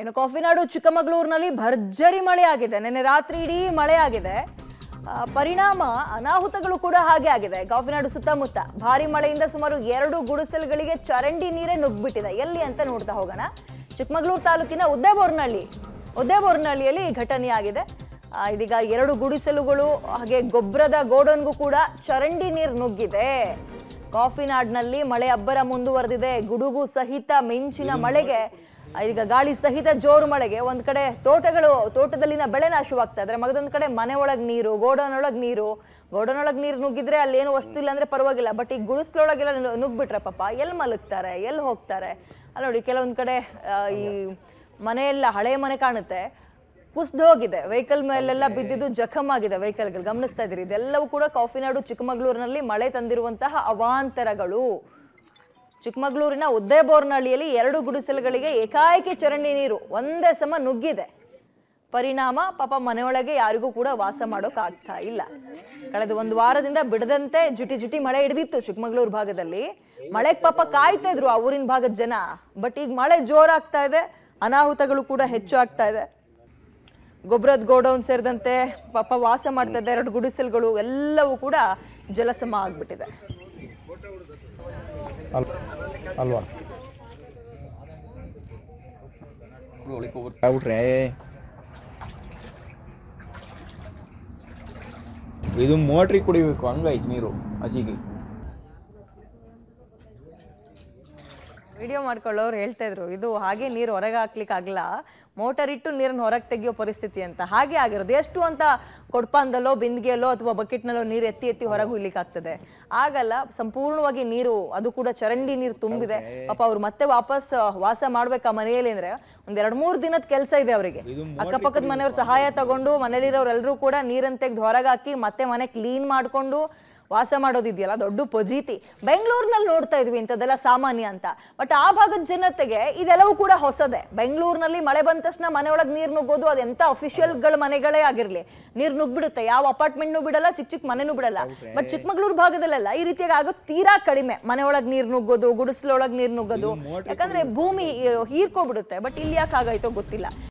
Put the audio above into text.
ಏನು ಕಾಫಿನಾಡು ಚಿಕ್ಕಮಗಳೂರಿನಲ್ಲಿ ಭರ್ಜರಿ ಮಳೆ ಆಗಿದೆ ನಿನ್ನೆ ರಾತ್ರಿ ಇಡೀ ಮಳೆ ಆಗಿದೆ ಪರಿಣಾಮ ಅನಾಹುತಗಳು ಕೂಡ ಹಾಗೆ ಆಗಿದೆ ಕಾಫಿನಾಡು ಸುತ್ತಮುತ್ತ ಭಾರಿ ಮಳೆಯಿಂದ ಸುಮಾರು ಎರಡು ಗುಡಿಸಲುಗಳಿಗೆ ಚರಂಡಿ ನೀರೇ ನುಗ್ಬಿಟ್ಟಿದೆ ಎಲ್ಲಿ ಅಂತ ನೋಡ್ತಾ ಹೋಗೋಣ ಚಿಕ್ಕಮಗಳೂರು ತಾಲೂಕಿನ ಉದ್ದೇಬೋರ್ನಹಳ್ಳಿ ಉದ್ದೇಬೋರ್ನಹಳ್ಳಿಯಲ್ಲಿ ಈ ಘಟನೆ ಆಗಿದೆ ಇದೀಗ ಎರಡು ಗುಡಿಸಲುಗಳು ಹಾಗೆ ಗೊಬ್ಬರದ ಗೋಡನ್ಗೂ ಕೂಡ ಚರಂಡಿ ನೀರು ನುಗ್ಗಿದೆ ಕಾಫಿನಾಡ್ನಲ್ಲಿ ಮಳೆ ಅಬ್ಬರ ಮುಂದುವರೆದಿದೆ ಗುಡುಗು ಸಹಿತ ಮಿಂಚಿನ ಮಳೆಗೆ ಈಗ ಗಾಳಿ ಸಹಿತ ಜೋರು ಮಳೆಗೆ ಒಂದು ಕಡೆ ತೋಟಗಳು ತೋಟದಲ್ಲಿನ ಬೆಳೆ ನಾಶವಾಗ್ತಾ ಇದ್ರೆ ಮಗದೊಂದು ಕಡೆ ಮನೆ ಒಳಗೆ ನೀರು ಗೋಡೌನ್ ಒಳಗೆ ನೀರು ಗೋಡೌನ್ ಒಳಗೆ ನೀರು ನುಗ್ಗಿದ್ರೆ ಅಲ್ಲೇನು ವಸ್ತು ಇಲ್ಲ ಅಂದ್ರೆ ಪರವಾಗಿಲ್ಲ ಬಟ್ ಈಗ ಗುಡಿಸ್ಲೊಳಗೆಲ್ಲ ನುಗ್ಬಿಟ್ರೆ ಪಾಪ ಎಲ್ಲಿ ಮಲಗ್ತಾರೆ ಎಲ್ಲಿ ಹೋಗ್ತಾರೆ ಅಲ್ಲಿ ನೋಡಿ ಕೆಲವೊಂದು ಕಡೆ ಈ ಮನೆಯೆಲ್ಲ ಹಳೆ ಮನೆ ಕಾಣುತ್ತೆ ಕುಸ್ದು ಹೋಗಿದೆ ವೆಹಿಕಲ್ ಮೇಲೆಲ್ಲ ಬಿದ್ದಿದ್ದು ಜಖಮ್ ಆಗಿದೆ ವೆಹಿಕಲ್ಗಳು ಗಮನಿಸ್ತಾ ಇದ್ದೀರಿ ಇದೆಲ್ಲವೂ ಕೂಡ ಕಾಫಿನಾಡು ಚಿಕ್ಕಮಗಳೂರಿನಲ್ಲಿ ಮಳೆ ತಂದಿರುವಂತಹ ಅವಾಂತರಗಳು ಚಿಕ್ಕಮಗಳೂರಿನ ಉದ್ದೇಬೋರ್ನಹಳ್ಳಿಯಲ್ಲಿ ಎರಡು ಗುಡಿಸಲುಗಳಿಗೆ ಏಕಾಏಕಿ ಚರಂಡಿ ನೀರು ಒಂದೇ ಸಮ ನುಗ್ಗಿದೆ ಪರಿಣಾಮ ಪಾಪ ಮನೆಯೊಳಗೆ ಯಾರಿಗೂ ಕೂಡ ವಾಸ ಮಾಡೋಕ್ಕಾಗ್ತಾ ಇಲ್ಲ ಕಳೆದ ಒಂದು ವಾರದಿಂದ ಬಿಡದಂತೆ ಜುಟಿ ಜುಟಿ ಮಳೆ ಹಿಡಿದಿತ್ತು ಚಿಕ್ಕಮಗಳೂರು ಭಾಗದಲ್ಲಿ ಮಳೆಗೆ ಪಾಪ ಕಾಯ್ತಾ ಇದ್ರು ಆ ಊರಿನ ಭಾಗದ ಜನ ಬಟ್ ಈಗ ಮಳೆ ಜೋರಾಗ್ತಾ ಇದೆ ಅನಾಹುತಗಳು ಕೂಡ ಹೆಚ್ಚು ಆಗ್ತಾ ಇದೆ ಗೊಬ್ಬರದ ಗೋಡೌನ್ ಸೇರಿದಂತೆ ಪಾಪ ವಾಸ ಮಾಡ್ತಾ ಇದ್ದ ಎರಡು ಗುಡಿಸಲುಗಳು ಎಲ್ಲವೂ ಕೂಡ ಜಲಸಮ ಆಗ್ಬಿಟ್ಟಿದೆ ಅಲ್ ಅಲ್ವಾ ಇದು ಮೋಟ್ರಿಗೆ ಕುಡಿಬೇಕು ಹಂಗೈತೆ ನೀರು ಅಜಿಗೆ ವಿಡಿಯೋ ಮಾಡ್ಕೊಳ್ಳೋರು ಹೇಳ್ತಾ ಇದ್ರು ಇದು ಹಾಗೆ ನೀರು ಹೊರಗೆ ಹಾಕ್ಲಿಕ್ಕೆ ಆಗಲ್ಲ ಮೋಟರ್ ಇಟ್ಟು ನೀರನ್ನು ಹೊರಗೆ ತೆಗೆಯೋ ಪರಿಸ್ಥಿತಿ ಅಂತ ಹಾಗೆ ಆಗಿರೋದು ಎಷ್ಟು ಅಂತ ಕೊಡ್ಪಾಂದಲ್ಲೋ ಬಿಂದಿಗೆಯಲ್ಲೋ ಅಥವಾ ಬಕೆಟ್ನಲ್ಲೋ ನೀರು ಎತ್ತಿ ಎತ್ತಿ ಹೊರಗೆ ಹುಯ್ಲಿಕ್ಕೆ ಆಗ್ತದೆ ಆಗಲ್ಲ ಸಂಪೂರ್ಣವಾಗಿ ನೀರು ಅದು ಕೂಡ ಚರಂಡಿ ನೀರು ತುಂಬಿದೆ ಪಾಪ ಅವ್ರು ಮತ್ತೆ ವಾಪಸ್ ವಾಸ ಮಾಡ್ಬೇಕಾ ಮನೆಯಲ್ಲಿ ಅಂದ್ರೆ ಒಂದ್ ಎರಡ್ ಮೂರ್ ದಿನದ ಕೆಲಸ ಇದೆ ಅವರಿಗೆ ಅಕ್ಕಪಕ್ಕದ ಮನೆಯವ್ರ ಸಹಾಯ ತಗೊಂಡು ಮನೇಲಿರೋರೆಲ್ಲರೂ ಕೂಡ ನೀರನ್ನ ತೆಗೆದು ಹೊರಗಾಕಿ ಮತ್ತೆ ಮನೆ ಕ್ಲೀನ್ ಮಾಡ್ಕೊಂಡು ವಾಸ ಮಾಡೋದಿದೆಯಲ್ಲ ದೊಡ್ಡ ಪೊಜೀತಿ ಬೆಂಗಳೂರಿನಲ್ಲಿ ನೋಡ್ತಾ ಇದ್ವಿ ಇಂಥದ್ದೆಲ್ಲ ಸಾಮಾನ್ಯ ಅಂತ ಬಟ್ ಆ ಭಾಗದ ಜನತೆಗೆ ಇದೆಲ್ಲವೂ ಕೂಡ ಹೊಸದೇ ಬೆಂಗಳೂರಿನಲ್ಲಿ ಮಳೆ ಬಂದ ತಕ್ಷಣ ಮನೆಯೊಳಗೆ ನೀರು ನುಗ್ಗೋದು ಅದೆಂತ ಎಂಥ ಅಫಿಷಿಯಲ್ಗಳ ಮನೆಗಳೇ ಆಗಿರಲಿ ನೀರು ನುಗ್ಬಿಡುತ್ತೆ ಯಾವ ನು ಬಿಡಲ್ಲ ಚಿಕ್ಕ ಚಿಕ್ಕ ಮನೆನೂ ಬಿಡಲ್ಲ ಬಟ್ ಚಿಕ್ಕಮಗಳೂರು ಭಾಗದಲ್ಲೆಲ್ಲ ಈ ರೀತಿಯಾಗಿ ಆಗೋದು ತೀರಾ ಕಡಿಮೆ ಮನೆಯೊಳಗೆ ನೀರು ನುಗ್ಗೋದು ಗುಡಿಸಲೊಳಗೆ ನೀರು ನುಗ್ಗೋದು ಯಾಕಂದ್ರೆ ಭೂಮಿ ಬಿಡುತ್ತೆ ಬಟ್ ಇಲ್ಲಿ ಯಾಕೆ ಆಗೈತೋ ಗೊತ್ತಿಲ್ಲ